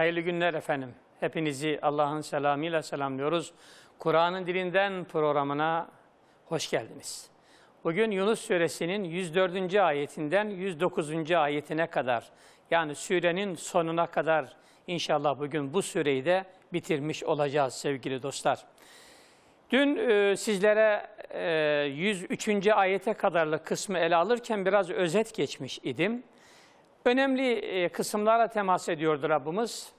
Hayırlı günler efendim. Hepinizi Allah'ın selamıyla selamlıyoruz. Kur'an'ın dilinden programına hoş geldiniz. Bugün Yunus suresinin 104. ayetinden 109. ayetine kadar yani surenin sonuna kadar inşallah bugün bu süreyi de bitirmiş olacağız sevgili dostlar. Dün e, sizlere e, 103. ayete kadarlı kısmı ele alırken biraz özet geçmiş idim. Önemli e, kısımlara temas ediyordu Rabbimiz.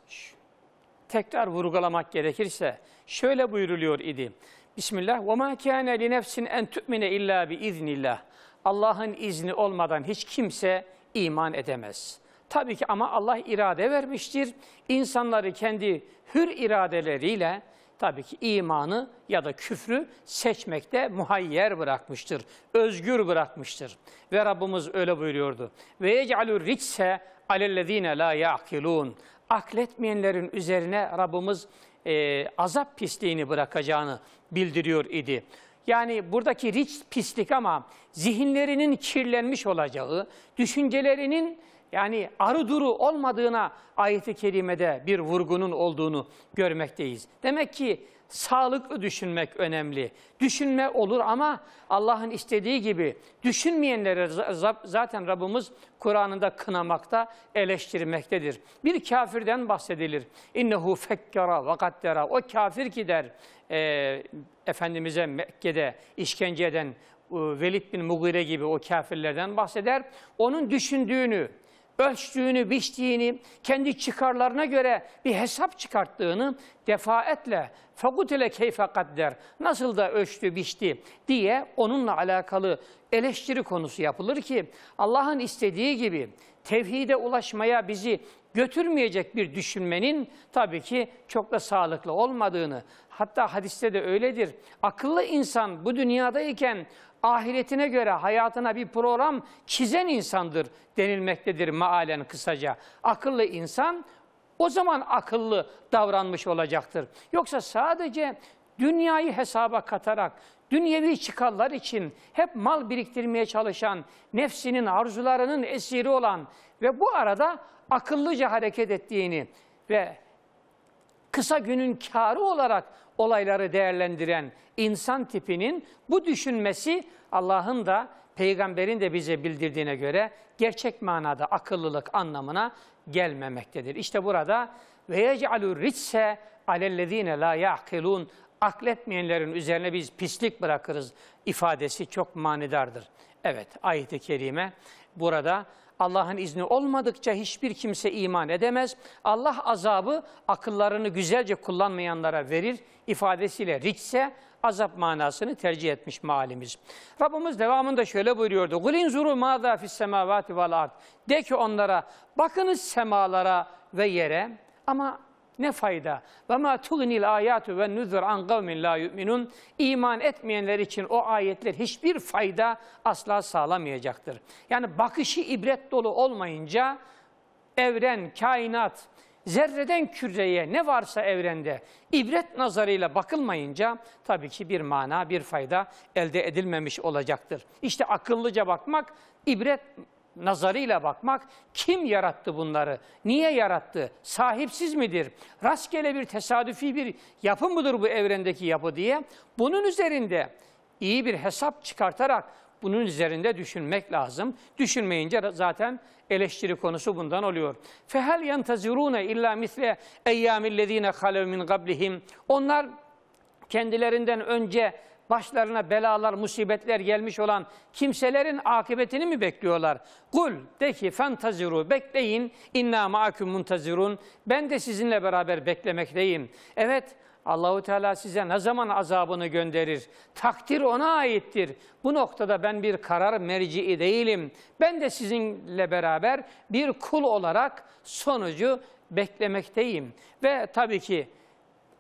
Tekrar vurgulamak gerekirse şöyle buyuruluyor idi. Bismillah. وَمَا كَانَ لِنَفْسٍ اَنْ تُؤْمِنَ اِلَّا بِاِذْنِ اللّٰهِ Allah'ın izni olmadan hiç kimse iman edemez. Tabii ki ama Allah irade vermiştir. İnsanları kendi hür iradeleriyle tabii ki imanı ya da küfrü seçmekte muhayyer bırakmıştır. Özgür bırakmıştır. Ve Rabbimiz öyle buyuruyordu. Ve yec'alü ricse alellezine la ya'kilun. Akletmeyenlerin üzerine Rabbimiz e, azap pisliğini bırakacağını bildiriyor idi. Yani buradaki riç pislik ama zihinlerinin kirlenmiş olacağı, düşüncelerinin yani arı duru olmadığına ayeti kerimede bir vurgunun olduğunu görmekteyiz. Demek ki sağlıklı düşünmek önemli. Düşünme olur ama Allah'ın istediği gibi düşünmeyenleri zaten Rabbimiz Kur'an'ında kınamakta, eleştirmektedir. Bir kafirden bahsedilir. İnnehu fekkara ve kaddera. O kafir ki der e, Efendimiz'e Mekke'de işkence eden Velid bin Mugire gibi o kafirlerden bahseder. Onun düşündüğünü, ölçtüğünü, biçtiğini, kendi çıkarlarına göre bir hesap çıkarttığını defaetle fakutele keyfe kadder nasıl da ölçtü, biçti diye onunla alakalı eleştiri konusu yapılır ki Allah'ın istediği gibi tevhide ulaşmaya bizi götürmeyecek bir düşünmenin tabii ki çok da sağlıklı olmadığını hatta hadiste de öyledir. Akıllı insan bu dünyadayken ahiretine göre hayatına bir program çizen insandır denilmektedir maalen kısaca. Akıllı insan o zaman akıllı davranmış olacaktır. Yoksa sadece dünyayı hesaba katarak, dünyevi çıkarlar için hep mal biriktirmeye çalışan, nefsinin arzularının esiri olan ve bu arada akıllıca hareket ettiğini ve kısa günün karı olarak olayları değerlendiren insan tipinin bu düşünmesi Allah'ın da peygamberin de bize bildirdiğine göre gerçek manada akıllılık anlamına gelmemektedir. İşte burada ve yec'alur ritse alellezine la ya'kilun akletmeyenlerin üzerine biz pislik bırakırız ifadesi çok manidardır. Evet ayet-i kerime burada Allah'ın izni olmadıkça hiçbir kimse iman edemez. Allah azabı akıllarını güzelce kullanmayanlara verir ifadesiyle rikse azap manasını tercih etmiş malimiz. Rabbimiz devamında şöyle buyuruyordu. Gulin zuru mâzâ fissemâvâti vel ard. De ki onlara bakınız semalara ve yere ama ne fayda? Ve ma tugnil ayatu ve nuzur an kavmin la yu'minun. İman etmeyenler için o ayetler hiçbir fayda asla sağlamayacaktır. Yani bakışı ibret dolu olmayınca evren, kainat, zerreden küreye ne varsa evrende ibret nazarıyla bakılmayınca tabii ki bir mana, bir fayda elde edilmemiş olacaktır. İşte akıllıca bakmak ibret nazarıyla bakmak kim yarattı bunları? Niye yarattı? Sahipsiz midir? Rastgele bir tesadüfi bir yapı mıdır bu evrendeki yapı diye bunun üzerinde iyi bir hesap çıkartarak bunun üzerinde düşünmek lazım. Düşünmeyince zaten eleştiri konusu bundan oluyor. Fehel yentazirune illa misle eyyamillezine halev min qablihim. Onlar kendilerinden önce başlarına belalar, musibetler gelmiş olan kimselerin akıbetini mi bekliyorlar? Kul de ki fentaziru bekleyin inna ma'akum muntazirun. Ben de sizinle beraber beklemekteyim. Evet Allahu Teala size ne zaman azabını gönderir? Takdir ona aittir. Bu noktada ben bir karar mercii değilim. Ben de sizinle beraber bir kul olarak sonucu beklemekteyim. Ve tabii ki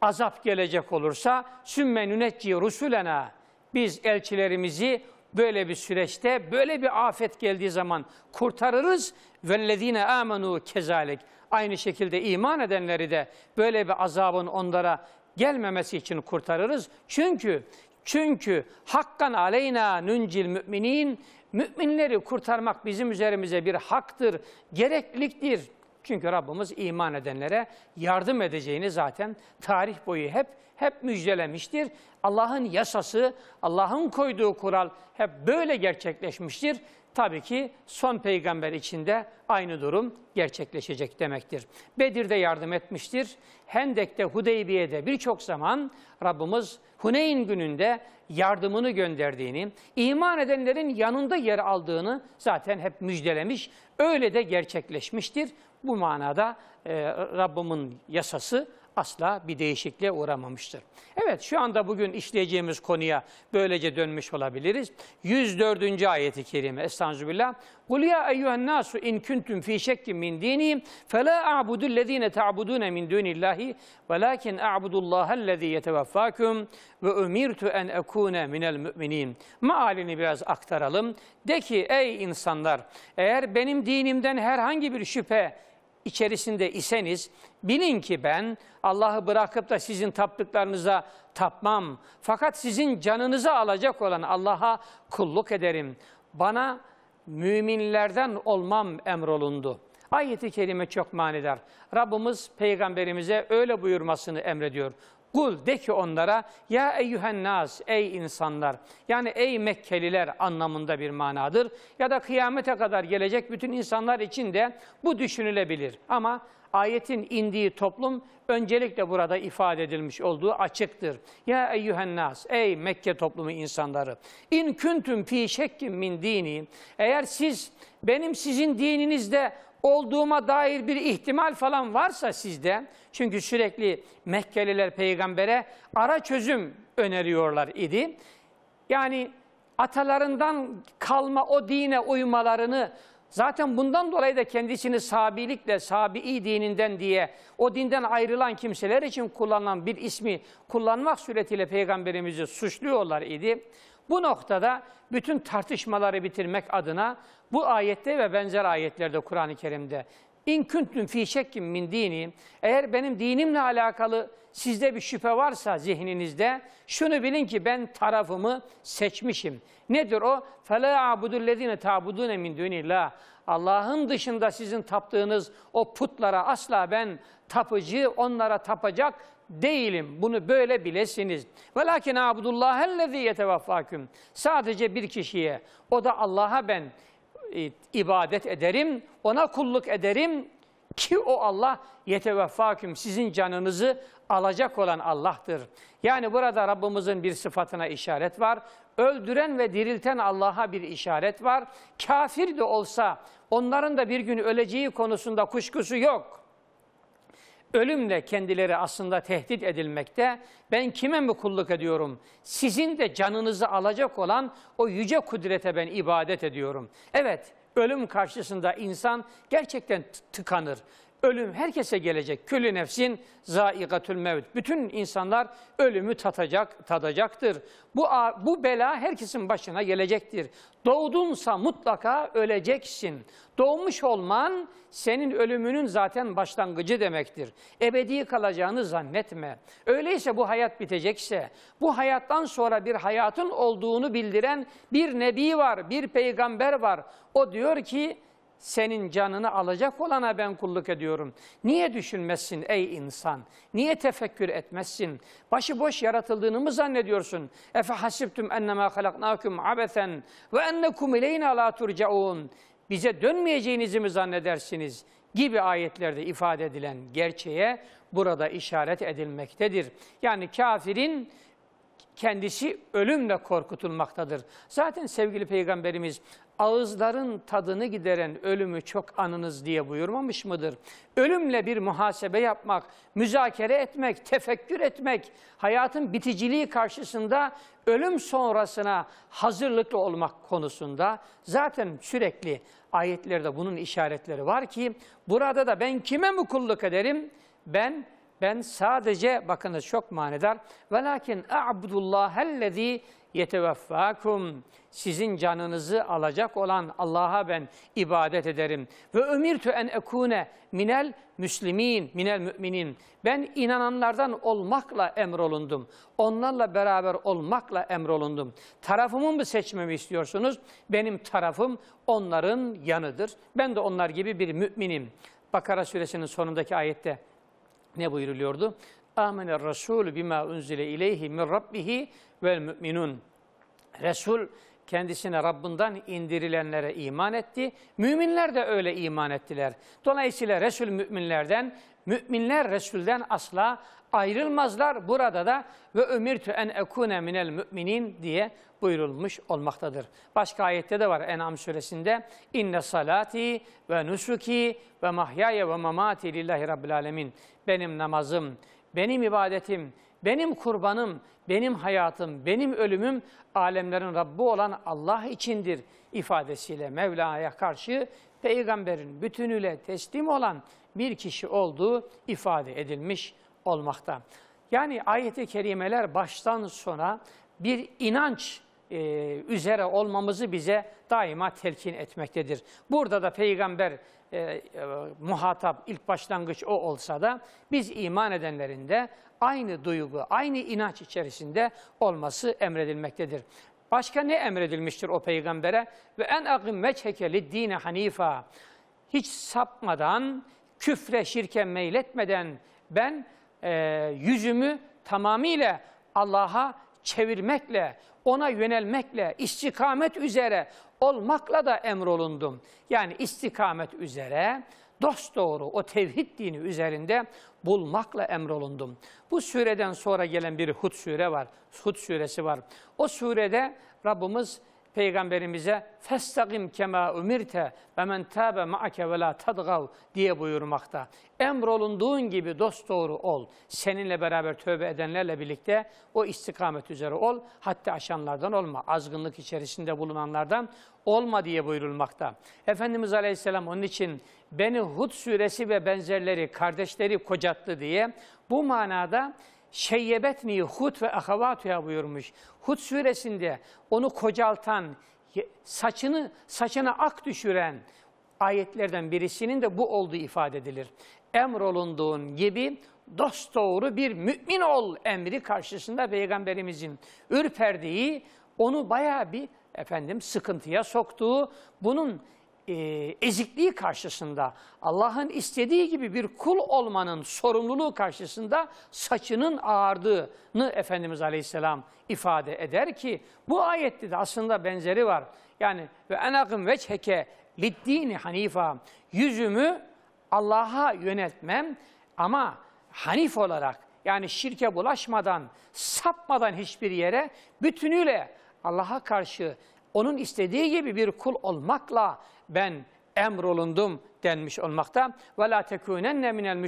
azap gelecek olursa sümme nünecci rusulena biz elçilerimizi böyle bir süreçte böyle bir afet geldiği zaman kurtarırız vellezine amenu kezalik aynı şekilde iman edenleri de böyle bir azabın onlara gelmemesi için kurtarırız. Çünkü çünkü hakkan aleyna nüncil müminin müminleri kurtarmak bizim üzerimize bir haktır, gerekliktir. Çünkü Rabbimiz iman edenlere yardım edeceğini zaten tarih boyu hep hep müjdelemiştir. Allah'ın yasası, Allah'ın koyduğu kural hep böyle gerçekleşmiştir. Tabii ki son peygamber içinde aynı durum gerçekleşecek demektir. Bedir'de yardım etmiştir. Hendek'te, Hudeybiye'de birçok zaman Rabbimiz Huneyn gününde yardımını gönderdiğini, iman edenlerin yanında yer aldığını zaten hep müjdelemiş. Öyle de gerçekleşmiştir. Bu manada e, Rabbimin yasası asla bir değişikliğe uğramamıştır. Evet şu anda bugün işleyeceğimiz konuya böylece dönmüş olabiliriz. 104. ayeti kerime Estağfirullah. ya يَا nasu in اِنْ fi ف۪ي min مِنْ دِينِهِمْ فَلَا أَعْبُدُ الَّذ۪ينَ تَعْبُدُونَ مِنْ دُونِ اللّٰهِ وَلَاكِنْ أَعْبُدُ اللّٰهَ الَّذ۪ي يَتَوَفَّاكُمْ وَاُمِرْتُ اَنْ اَكُونَ مِنَ الْمُؤْمِنِينَ Mealini biraz aktaralım. De ki ey insanlar eğer benim dinimden herhangi bir şüphe içerisinde iseniz bilin ki ben Allah'ı bırakıp da sizin taptıklarınıza tapmam. Fakat sizin canınızı alacak olan Allah'a kulluk ederim. Bana müminlerden olmam emrolundu. Ayeti kerime çok manidar. Rabbimiz peygamberimize öyle buyurmasını emrediyor. Kul de ki onlara ya eyyühennaz ey insanlar yani ey Mekkeliler anlamında bir manadır ya da kıyamete kadar gelecek bütün insanlar için de bu düşünülebilir. Ama ayetin indiği toplum öncelikle burada ifade edilmiş olduğu açıktır. Ya eyyühennas ey Mekke toplumu insanları in küntüm fi şekkin min dini eğer siz benim sizin dininizde olduğuma dair bir ihtimal falan varsa sizde, çünkü sürekli Mekkeliler peygambere ara çözüm öneriyorlar idi. Yani atalarından kalma o dine uymalarını Zaten bundan dolayı da kendisini sabilikle, sabi'i dininden diye o dinden ayrılan kimseler için kullanılan bir ismi kullanmak suretiyle peygamberimizi suçluyorlar idi. Bu noktada bütün tartışmaları bitirmek adına bu ayette ve benzer ayetlerde Kur'an-ı Kerim'de İn kuntum fi şekkin min dini. Eğer benim dinimle alakalı sizde bir şüphe varsa zihninizde şunu bilin ki ben tarafımı seçmişim. Nedir o? Fela abudullezine tabudune min dunillah. Allah'ın dışında sizin taptığınız o putlara asla ben tapıcı, onlara tapacak değilim. Bunu böyle bilesiniz. Velakin abdullah ellezî yetevaffaküm. Sadece bir kişiye, o da Allah'a ben e, ibadet ederim, ona kulluk ederim ki o Allah yetevaffaküm sizin canınızı alacak olan Allah'tır. Yani burada Rabbimizin bir sıfatına işaret var. Öldüren ve dirilten Allah'a bir işaret var. Kafir de olsa onların da bir gün öleceği konusunda kuşkusu yok. Ölümle kendileri aslında tehdit edilmekte. Ben kime mi kulluk ediyorum? Sizin de canınızı alacak olan o yüce kudrete ben ibadet ediyorum. Evet, ölüm karşısında insan gerçekten tıkanır. Ölüm herkese gelecek. Külü nefsin zaiqatül mevt. Bütün insanlar ölümü tatacak, tadacaktır. Bu, bu bela herkesin başına gelecektir. Doğdunsa mutlaka öleceksin. Doğmuş olman senin ölümünün zaten başlangıcı demektir. Ebedi kalacağını zannetme. Öyleyse bu hayat bitecekse, bu hayattan sonra bir hayatın olduğunu bildiren bir nebi var, bir peygamber var. O diyor ki, senin canını alacak olana ben kulluk ediyorum. Niye düşünmezsin ey insan? Niye tefekkür etmezsin? Başıboş yaratıldığını mı zannediyorsun? Efe hasibtum ennemâ halaknâküm abeten ve ennekum ileyna la turcaun. Bize dönmeyeceğinizi mi zannedersiniz? gibi ayetlerde ifade edilen gerçeğe burada işaret edilmektedir. Yani kafirin kendisi ölümle korkutulmaktadır. Zaten sevgili Peygamberimiz ağızların tadını gideren ölümü çok anınız diye buyurmamış mıdır? Ölümle bir muhasebe yapmak, müzakere etmek, tefekkür etmek, hayatın biticiliği karşısında ölüm sonrasına hazırlıklı olmak konusunda zaten sürekli ayetlerde bunun işaretleri var ki burada da ben kime mi kulluk ederim? Ben ben sadece bakınız çok manidar. Velakin a'budullahellezî yetevaffakum sizin canınızı alacak olan Allah'a ben ibadet ederim. Ve ömürtü en ekune minel müslimin, minel müminin. Ben inananlardan olmakla emrolundum. Onlarla beraber olmakla emrolundum. Tarafımı mı seçmemi istiyorsunuz? Benim tarafım onların yanıdır. Ben de onlar gibi bir müminim. Bakara suresinin sonundaki ayette ne buyuruluyordu? Amener Resulü bima unzile ileyhi min rabbihi vel müminun. Resul kendisine Rabbından indirilenlere iman etti. Müminler de öyle iman ettiler. Dolayısıyla Resul müminlerden, müminler Resul'den asla ayrılmazlar. Burada da ve ömirtü en ekune minel müminin diye buyurulmuş olmaktadır. Başka ayette de var En'am suresinde. İnne salati ve nusuki ve mahyaya ve mamati lillahi rabbil alemin. Benim namazım, benim ibadetim, benim kurbanım, benim hayatım, benim ölümüm alemlerin Rabbi olan Allah içindir ifadesiyle Mevla'ya karşı peygamberin bütünüyle teslim olan bir kişi olduğu ifade edilmiş olmakta. Yani ayeti kerimeler baştan sona bir inanç e, üzere olmamızı bize daima telkin etmektedir. Burada da peygamber e, e, muhatap ilk başlangıç o olsa da biz iman edenlerin de aynı duygu, aynı inanç içerisinde olması emredilmektedir. Başka ne emredilmiştir o peygambere? Ve en akım veçhekeli dine hanifa. Hiç sapmadan, küfre şirke meyletmeden ben e, yüzümü tamamıyla Allah'a çevirmekle, ona yönelmekle, istikamet üzere olmakla da emrolundum. Yani istikamet üzere, dost doğru o tevhid dini üzerinde bulmakla emrolundum. Bu sureden sonra gelen bir Hud sure var. Hud suresi var. O surede Rabbimiz Peygamberimize festakim kema umirte ve men tabe maake ve la tadgav diye buyurmakta. Emrolunduğun gibi dost doğru ol. Seninle beraber tövbe edenlerle birlikte o istikamet üzere ol. Hatta aşanlardan olma. Azgınlık içerisinde bulunanlardan olma diye buyurulmakta. Efendimiz Aleyhisselam onun için beni Hud suresi ve benzerleri kardeşleri kocattı diye bu manada şeyyebetni hut ve ahavatuya buyurmuş. Hut suresinde onu kocaltan, saçını saçına ak düşüren ayetlerden birisinin de bu olduğu ifade edilir. Emrolunduğun gibi dost doğru bir mümin ol emri karşısında peygamberimizin ürperdiği, onu baya bir efendim sıkıntıya soktuğu, bunun e, ezikliği karşısında, Allah'ın istediği gibi bir kul olmanın sorumluluğu karşısında saçının ağardığını Efendimiz Aleyhisselam ifade eder ki bu ayette de aslında benzeri var. Yani ve enakım veçheke liddini hanifa yüzümü Allah'a yöneltmem ama hanif olarak yani şirke bulaşmadan, sapmadan hiçbir yere bütünüyle Allah'a karşı onun istediği gibi bir kul olmakla ben emrolundum denmiş olmakta. Ve la tekunenne minel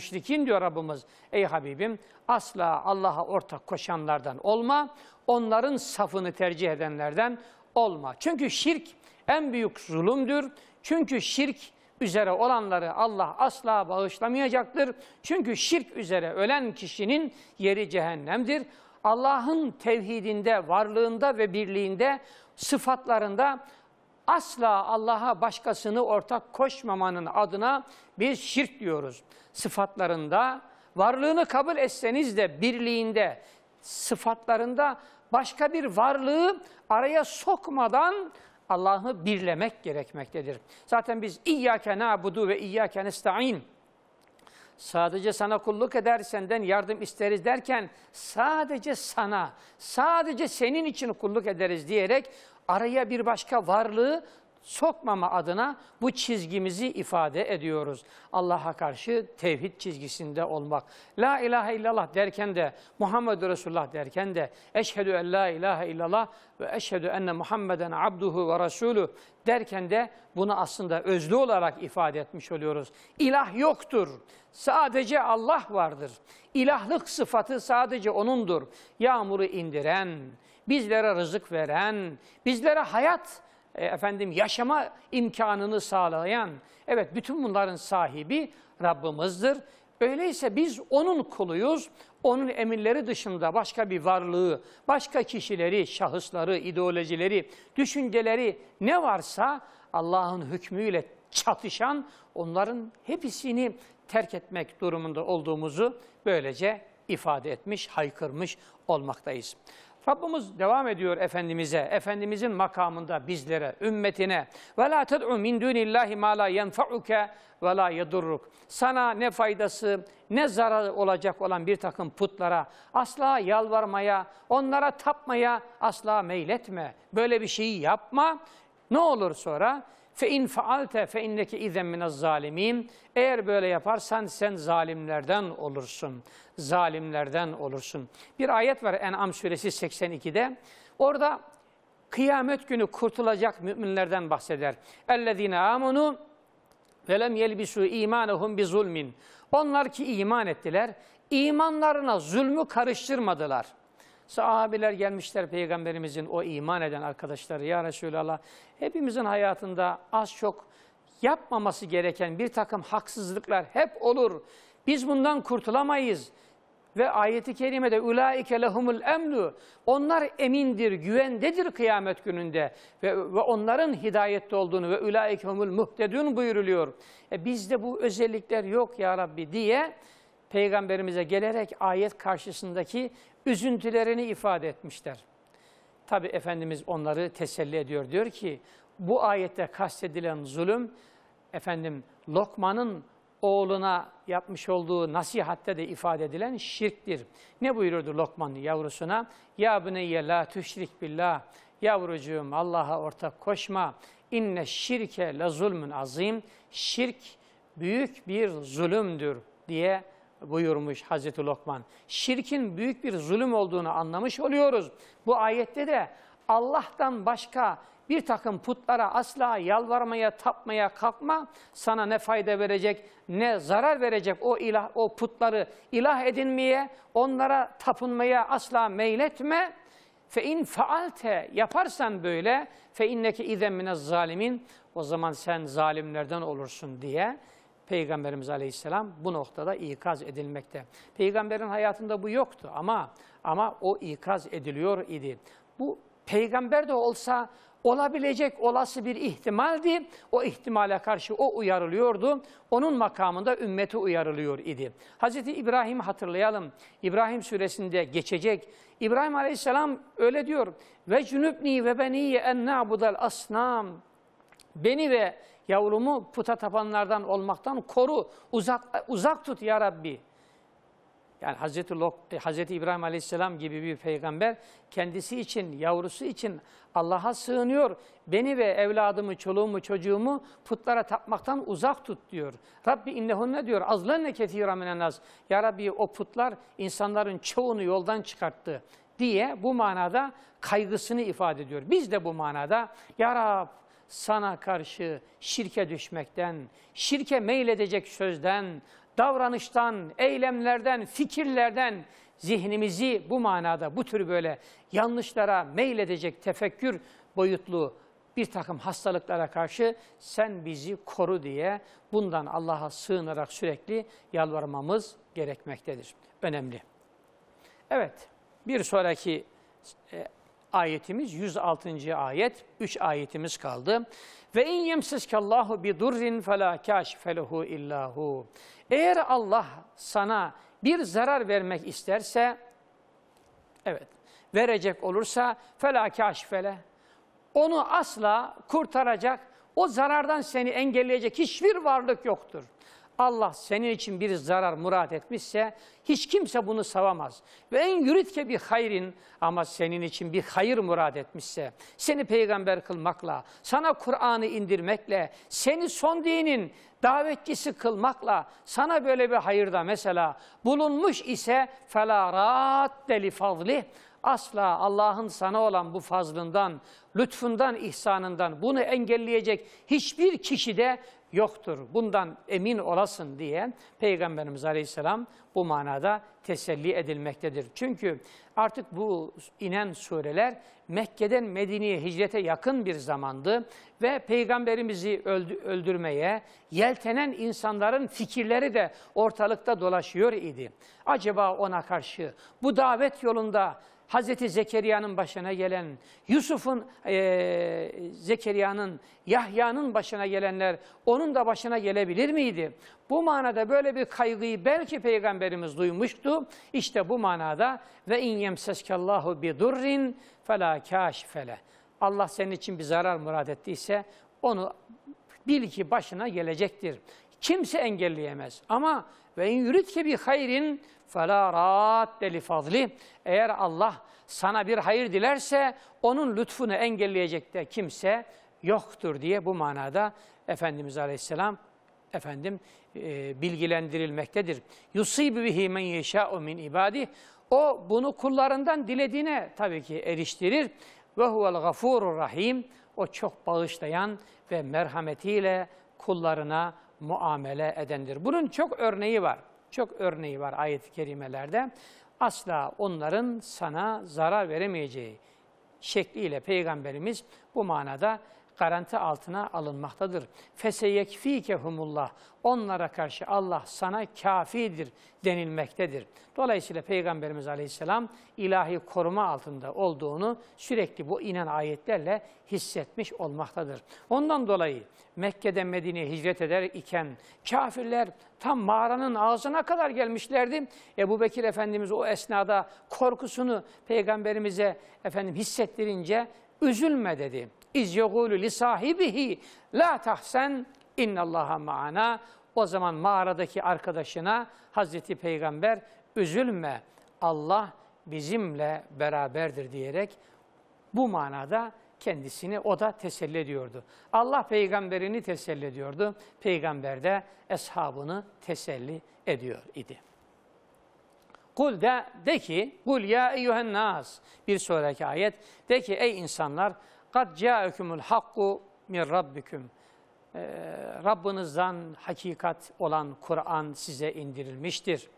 diyor Rabbimiz. Ey Habibim asla Allah'a ortak koşanlardan olma. Onların safını tercih edenlerden olma. Çünkü şirk en büyük zulümdür. Çünkü şirk üzere olanları Allah asla bağışlamayacaktır. Çünkü şirk üzere ölen kişinin yeri cehennemdir. Allah'ın tevhidinde, varlığında ve birliğinde, sıfatlarında Asla Allah'a başkasını ortak koşmamanın adına biz şirk diyoruz. Sıfatlarında, varlığını kabul etseniz de birliğinde, sıfatlarında başka bir varlığı araya sokmadan Allah'ı birlemek gerekmektedir. Zaten biz İyyâke nâbudu ve İyyâke nesta'in. Sadece sana kulluk eder, senden yardım isteriz derken sadece sana, sadece senin için kulluk ederiz diyerek araya bir başka varlığı sokmama adına bu çizgimizi ifade ediyoruz. Allah'a karşı tevhid çizgisinde olmak. La ilahe illallah derken de Muhammed Resulullah derken de eşhedü en la ilahe illallah ve eşhedü enne Muhammeden abduhu ve resulü derken de bunu aslında özlü olarak ifade etmiş oluyoruz. İlah yoktur. Sadece Allah vardır. İlahlık sıfatı sadece O'nundur. Yağmuru indiren, bizlere rızık veren, bizlere hayat, e, efendim yaşama imkanını sağlayan, evet bütün bunların sahibi Rabbimizdir. Öyleyse biz onun kuluyuz. Onun emirleri dışında başka bir varlığı, başka kişileri, şahısları, ideolojileri, düşünceleri ne varsa Allah'ın hükmüyle çatışan onların hepsini terk etmek durumunda olduğumuzu böylece ifade etmiş, haykırmış olmaktayız. Rabbimiz devam ediyor Efendimiz'e, Efendimiz'in makamında bizlere, ümmetine. وَلَا تَدْعُ مِنْ دُونِ اللّٰهِ مَا لَا يَنْفَعُكَ وَلَا يَدُرُّكَ Sana ne faydası, ne zararı olacak olan bir takım putlara asla yalvarmaya, onlara tapmaya asla meyletme. Böyle bir şeyi yapma. Ne olur sonra? Fe in faalte fe inneke izen minez zalimin. Eğer böyle yaparsan sen zalimlerden olursun. Zalimlerden olursun. Bir ayet var En'am suresi 82'de. Orada kıyamet günü kurtulacak müminlerden bahseder. Ellezine amunu ve lem yelbisu imanuhum bi zulmin. Onlar ki iman ettiler, imanlarına zulmü karıştırmadılar.'' Sahabeler gelmişler peygamberimizin o iman eden arkadaşları ya Resulallah hepimizin hayatında az çok yapmaması gereken bir takım haksızlıklar hep olur. Biz bundan kurtulamayız. Ve ayeti kerimede ulaike lehumul emlu onlar emindir, güvendedir kıyamet gününde ve, ve onların hidayette olduğunu ve ulaike humul muhtedun buyuruluyor. E bizde bu özellikler yok ya Rabbi diye peygamberimize gelerek ayet karşısındaki üzüntülerini ifade etmişler. Tabi Efendimiz onları teselli ediyor. Diyor ki bu ayette kastedilen zulüm efendim Lokman'ın oğluna yapmış olduğu nasihatte de ifade edilen şirktir. Ne buyururdu Lokman yavrusuna? Ya büneyye la tüşrik billah. Yavrucuğum Allah'a ortak koşma. İnne şirke la zulmün azim. Şirk büyük bir zulümdür diye buyurmuş Hazreti Lokman. Şirkin büyük bir zulüm olduğunu anlamış oluyoruz. Bu ayette de Allah'tan başka bir takım putlara asla yalvarmaya, tapmaya kalkma. Sana ne fayda verecek, ne zarar verecek o ilah, o putları ilah edinmeye, onlara tapınmaya asla meyletme. Fe in faalte yaparsan böyle fe inneke izen minez zalimin o zaman sen zalimlerden olursun diye Peygamberimiz Aleyhisselam bu noktada ikaz edilmekte. Peygamberin hayatında bu yoktu ama ama o ikaz ediliyor idi. Bu peygamber de olsa olabilecek olası bir ihtimaldi. O ihtimale karşı o uyarılıyordu. Onun makamında ümmeti uyarılıyor idi. Hz. İbrahim hatırlayalım. İbrahim suresinde geçecek. İbrahim aleyhisselam öyle diyor. Ve cünübni ve beniye en na'budel asnam. Beni ve Yavrumu puta tapanlardan olmaktan koru, uzak, uzak tut ya Rabbi. Yani Hazreti, Lok, Hazreti İbrahim Aleyhisselam gibi bir peygamber kendisi için, yavrusu için Allah'a sığınıyor. Beni ve evladımı, çoluğumu, çocuğumu putlara tapmaktan uzak tut diyor. Rabbi innehunne diyor. Azlenne kethira minennaz. Ya Rabbi o putlar insanların çoğunu yoldan çıkarttı diye bu manada kaygısını ifade ediyor. Biz de bu manada Ya Rab sana karşı şirke düşmekten, şirke meyledecek sözden, davranıştan, eylemlerden, fikirlerden zihnimizi bu manada bu tür böyle yanlışlara meyledecek tefekkür boyutlu bir takım hastalıklara karşı sen bizi koru diye bundan Allah'a sığınarak sürekli yalvarmamız gerekmektedir. Önemli. Evet, bir sonraki e, ayetimiz 106. ayet. 3 ayetimiz kaldı. Ve in Allahu bi durrin fela kâşifelehu illahu. Eğer Allah sana bir zarar vermek isterse, evet, verecek olursa fela kâşifele. Onu asla kurtaracak, o zarardan seni engelleyecek hiçbir varlık yoktur. Allah senin için bir zarar murat etmişse hiç kimse bunu savamaz. Ve en yürütke bir hayrin ama senin için bir hayır murat etmişse seni peygamber kılmakla, sana Kur'an'ı indirmekle, seni son dinin davetçisi kılmakla sana böyle bir hayırda mesela bulunmuş ise felarat deli fazli asla Allah'ın sana olan bu fazlından, lütfundan, ihsanından bunu engelleyecek hiçbir kişi de yoktur. Bundan emin olasın diyen Peygamberimiz Aleyhisselam bu manada teselli edilmektedir. Çünkü artık bu inen sureler Mekke'den Medine'ye hicrete yakın bir zamandı ve peygamberimizi öldürmeye yeltenen insanların fikirleri de ortalıkta dolaşıyor idi. Acaba ona karşı bu davet yolunda Hazreti Zekeriya'nın başına gelen, Yusuf'un, e, Zekeriya'nın, Yahya'nın başına gelenler onun da başına gelebilir miydi? Bu manada böyle bir kaygıyı belki Peygamberimiz duymuştu. İşte bu manada ve in yemseskallahu bi durrin fela kâşifele. Allah senin için bir zarar murad ettiyse onu bil ki başına gelecektir. Kimse engelleyemez. Ama ve in yürütke bir hayrin فَلَا رَادَّ لِفَضْلِ Eğer Allah sana bir hayır dilerse onun lütfunu engelleyecek de kimse yoktur diye bu manada Efendimiz Aleyhisselam efendim e, bilgilendirilmektedir. Yusibu bihi men yeşâ'u min ibadih. O bunu kullarından dilediğine tabii ki eriştirir. Ve huvel gafurur rahim. O çok bağışlayan ve merhametiyle kullarına muamele edendir. Bunun çok örneği var çok örneği var ayet-i kerimelerde. Asla onların sana zarar veremeyeceği şekliyle Peygamberimiz bu manada garanti altına alınmaktadır. Feseyekfikehumullah onlara karşı Allah sana kafidir denilmektedir. Dolayısıyla Peygamberimiz Aleyhisselam ilahi koruma altında olduğunu sürekli bu inen ayetlerle hissetmiş olmaktadır. Ondan dolayı Mekke'den Medine'ye hicret eder iken kafirler tam mağaranın ağzına kadar gelmişlerdi. Ebu Bekir Efendimiz o esnada korkusunu Peygamberimize efendim hissettirince üzülme dedi iz yegûlü li sahibihi la tahsen innallaha ma'ana. O zaman mağaradaki arkadaşına Hazreti Peygamber üzülme Allah bizimle beraberdir diyerek bu manada kendisini o da teselli ediyordu. Allah peygamberini teselli ediyordu. Peygamber de eshabını teselli ediyor idi. Kul de, de ki, kul ya eyyühen nas. Bir sonraki ayet. De ki ey insanlar Kad câekümül hakku min rabbiküm. Rabbinizden hakikat olan Kur'an size indirilmiştir.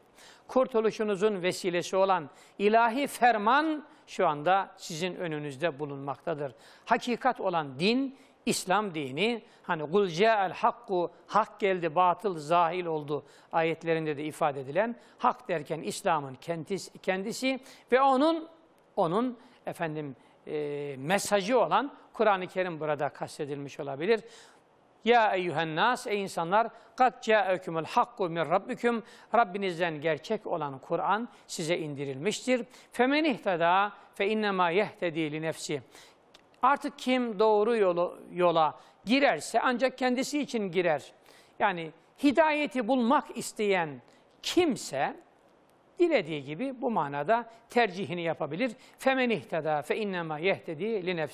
Kurtuluşunuzun vesilesi olan ilahi ferman şu anda sizin önünüzde bulunmaktadır. Hakikat olan din, İslam dini, hani kul el hakku, hak geldi, batıl zahil oldu ayetlerinde de ifade edilen hak derken İslam'ın kendisi, kendisi ve onun onun efendim e, mesajı olan Kur'an-ı Kerim burada kastedilmiş olabilir. Ya eyyühen nas, ey insanlar, kat ca'ekumul hakku min rabbikum, Rabbinizden gerçek olan Kur'an size indirilmiştir. Femen ihtada fe innema yehtedi li nefsi. Artık kim doğru yolu, yola girerse ancak kendisi için girer. Yani hidayeti bulmak isteyen kimse dilediği gibi bu manada tercihini yapabilir. Femen ihtada fe innema yehtedi li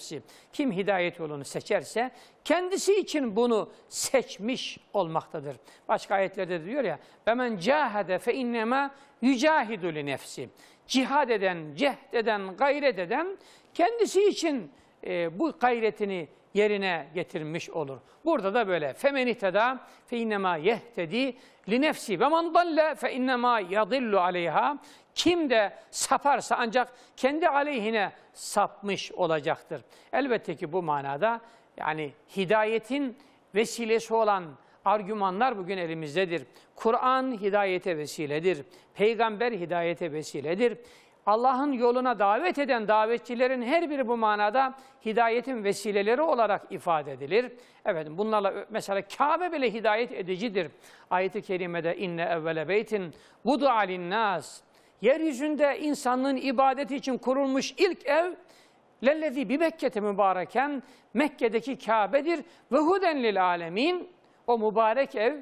Kim hidayet yolunu seçerse kendisi için bunu seçmiş olmaktadır. Başka ayetlerde diyor ya ben cahede fe innema yücahidu li nefsi. Cihad eden, cehd eden, gayret eden kendisi için e, bu gayretini yerine getirmiş olur. Burada da böyle femenihteda fe innema yehtedi li nefsi ve man dalle fe innema yadillu aleyha kim de saparsa ancak kendi aleyhine sapmış olacaktır. Elbette ki bu manada yani hidayetin vesilesi olan argümanlar bugün elimizdedir. Kur'an hidayete vesiledir. Peygamber hidayete vesiledir. Allah'ın yoluna davet eden davetçilerin her biri bu manada hidayetin vesileleri olarak ifade edilir. Evet bunlarla mesela Kabe bile hidayet edicidir. Ayet-i kerimede inne evvele beytin alin linnas. Yeryüzünde insanlığın ibadeti için kurulmuş ilk ev lellezi bi Mekke'te mübareken Mekke'deki Kabe'dir ve huden lil alemin. O mübarek ev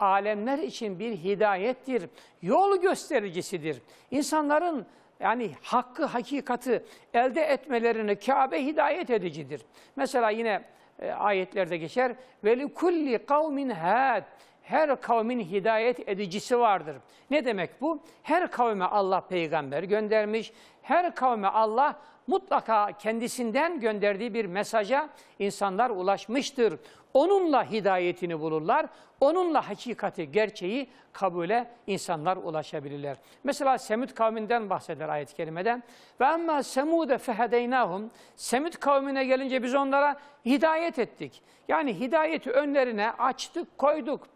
alemler için bir hidayettir. Yol göstericisidir. İnsanların yani hakkı, hakikati elde etmelerini Kabe hidayet edicidir. Mesela yine e, ayetlerde geçer. Ve kulli kavmin had. Her kavmin hidayet edicisi vardır. Ne demek bu? Her kavme Allah peygamber göndermiş. Her kavme Allah mutlaka kendisinden gönderdiği bir mesaja insanlar ulaşmıştır. Onunla hidayetini bulurlar. Onunla hakikati, gerçeği kabule insanlar ulaşabilirler. Mesela Semud kavminden bahseder ayet-i kerimede. Ve emmâ semûde fehedeynâhum. Semud kavmine gelince biz onlara hidayet ettik. Yani hidayeti önlerine açtık, koyduk.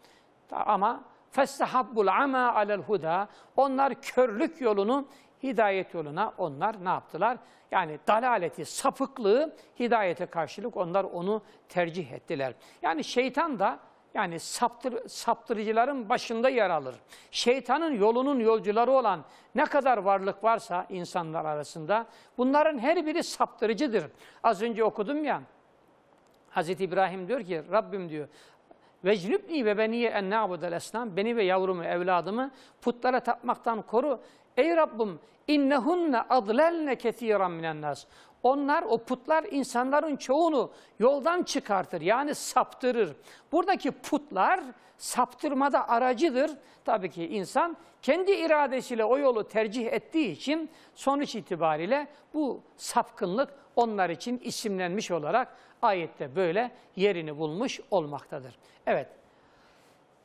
Ama فَاسْتَحَبُّ الْعَمَى عَلَى الْهُدَى Onlar körlük yolunu hidayet yoluna onlar ne yaptılar? Yani dalaleti, sapıklığı hidayete karşılık onlar onu tercih ettiler. Yani şeytan da yani saptır, saptırıcıların başında yer alır. Şeytanın yolunun yolcuları olan ne kadar varlık varsa insanlar arasında bunların her biri saptırıcıdır. Az önce okudum ya Hazreti İbrahim diyor ki Rabbim diyor ve cnübni ve beniye en na'budel esnam. Beni ve yavrumu, evladımı putlara tapmaktan koru. Ey Rabbim innehunne adlelne ketiran minen nas. Onlar, o putlar insanların çoğunu yoldan çıkartır. Yani saptırır. Buradaki putlar saptırmada aracıdır. Tabii ki insan kendi iradesiyle o yolu tercih ettiği için sonuç itibariyle bu sapkınlık onlar için isimlenmiş olarak ayette böyle yerini bulmuş olmaktadır. Evet,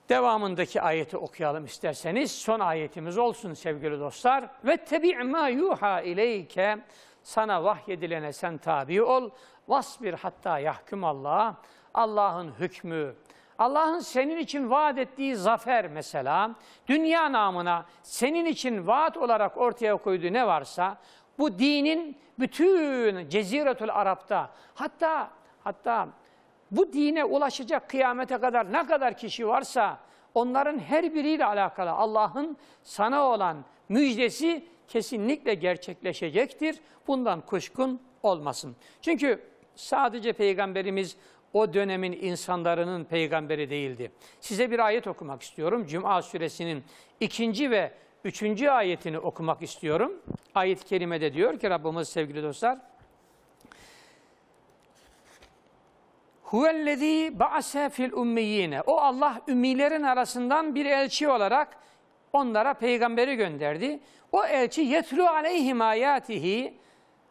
devamındaki ayeti okuyalım isterseniz. Son ayetimiz olsun sevgili dostlar. Ve tebi ma yuha ileyke sana vahyedilene sen tabi ol. Vasbir hatta yahkum Allah. Allah'ın hükmü, Allah'ın senin için vaat ettiği zafer mesela, dünya namına senin için vaat olarak ortaya koyduğu ne varsa bu dinin bütün Ceziretul Arap'ta hatta hatta bu dine ulaşacak kıyamete kadar ne kadar kişi varsa onların her biriyle alakalı Allah'ın sana olan müjdesi kesinlikle gerçekleşecektir. Bundan kuşkun olmasın. Çünkü sadece Peygamberimiz o dönemin insanların peygamberi değildi. Size bir ayet okumak istiyorum. Cuma suresinin ikinci ve üçüncü ayetini okumak istiyorum. Ayet-i kerimede diyor ki Rabbimiz sevgili dostlar. Huvellezî ba'se fil ummiyine. O Allah ümmilerin arasından bir elçi olarak onlara peygamberi gönderdi. O elçi yetlu aleyhim ayatihi.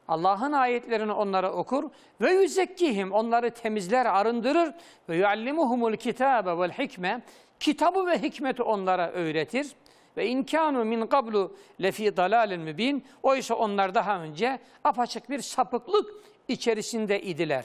Allah'ın ayetlerini onlara okur ve yüzekkihim onları temizler, arındırır ve yuallimuhumul kitabe vel hikme kitabı ve hikmeti onlara öğretir. Ve inkânu min kablu lefî dalâlin mübin. Oysa onlar daha önce apaçık bir sapıklık içerisinde idiler.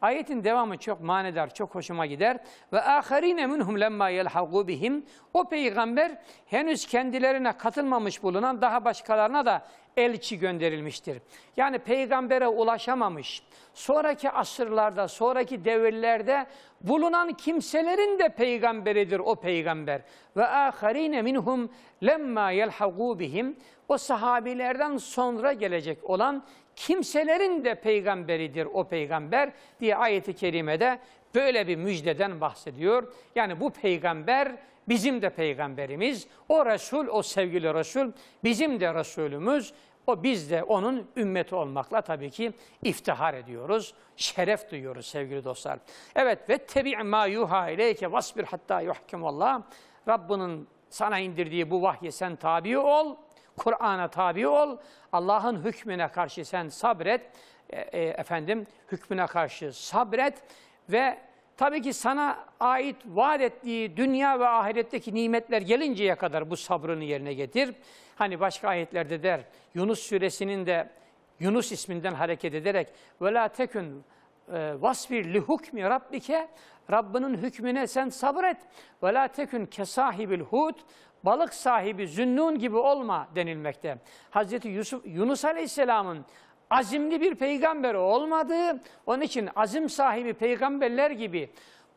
Ayetin devamı çok manidar, çok hoşuma gider. Ve aharine minhum lemma yelhagu bihim. O peygamber henüz kendilerine katılmamış bulunan daha başkalarına da elçi gönderilmiştir. Yani peygambere ulaşamamış, sonraki asırlarda, sonraki devirlerde bulunan kimselerin de peygamberidir o peygamber. Ve aharine minhum lemma yelhagu bihim o sahabilerden sonra gelecek olan kimselerin de peygamberidir o peygamber diye ayeti kerimede böyle bir müjdeden bahsediyor. Yani bu peygamber bizim de peygamberimiz, o Resul, o sevgili Resul bizim de Resulümüz o biz de onun ümmeti olmakla tabii ki iftihar ediyoruz, şeref duyuyoruz sevgili dostlar. Evet ve tebi ma yuha ileyke vasbir hatta Allah, Rabbinin sana indirdiği bu vahye sen tabi ol, Kur'an'a tabi ol. Allah'ın hükmüne karşı sen sabret. E, e, efendim hükmüne karşı sabret ve Tabii ki sana ait vaat ettiği dünya ve ahiretteki nimetler gelinceye kadar bu sabrını yerine getir. Hani başka ayetlerde der Yunus suresinin de Yunus isminden hareket ederek ve la tekün e, vasbir li rabbike Rabbinin hükmüne sen sabret. Ve la tekün ke sahibil balık sahibi zünnun gibi olma denilmekte. Hazreti Yusuf, Yunus Aleyhisselam'ın azimli bir peygamber olmadığı, onun için azim sahibi peygamberler gibi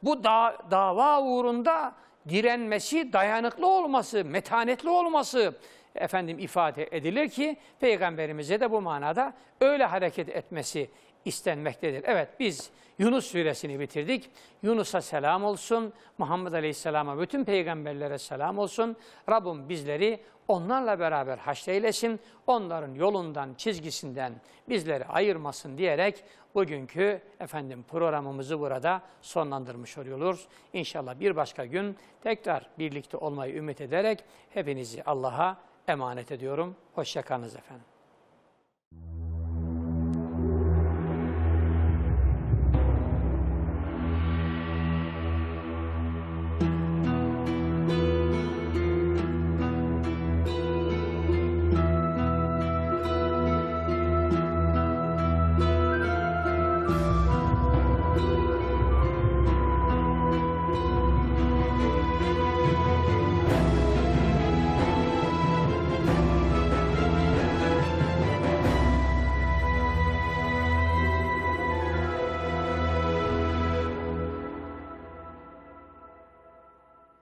bu da, dava uğrunda direnmesi, dayanıklı olması, metanetli olması efendim ifade edilir ki peygamberimize de bu manada öyle hareket etmesi istenmektedir. Evet biz Yunus suresini bitirdik. Yunus'a selam olsun. Muhammed Aleyhisselam'a bütün peygamberlere selam olsun. Rabbim bizleri onlarla beraber haşreylesin, onların yolundan, çizgisinden bizleri ayırmasın diyerek bugünkü efendim programımızı burada sonlandırmış oluyoruz. İnşallah bir başka gün tekrar birlikte olmayı ümit ederek hepinizi Allah'a emanet ediyorum. Hoşçakalınız efendim.